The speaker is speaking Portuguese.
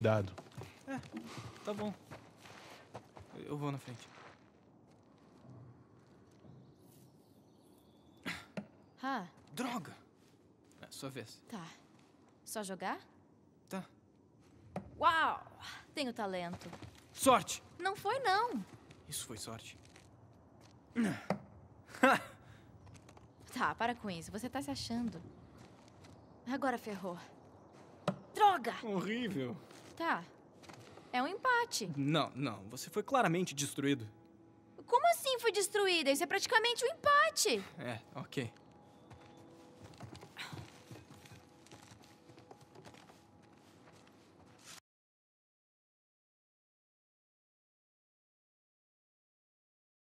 Dado. É, tá bom. Eu vou na frente. Ah. Droga! É, sua vez. Tá. Só jogar? Tá. Uau! Tenho talento. Sorte! Não foi, não. Isso foi sorte. tá, para com isso. Você tá se achando. Agora ferrou. Droga! Horrível. Tá. É um empate. Não, não. Você foi claramente destruído. Como assim foi destruída? Isso é praticamente um empate. É, ok.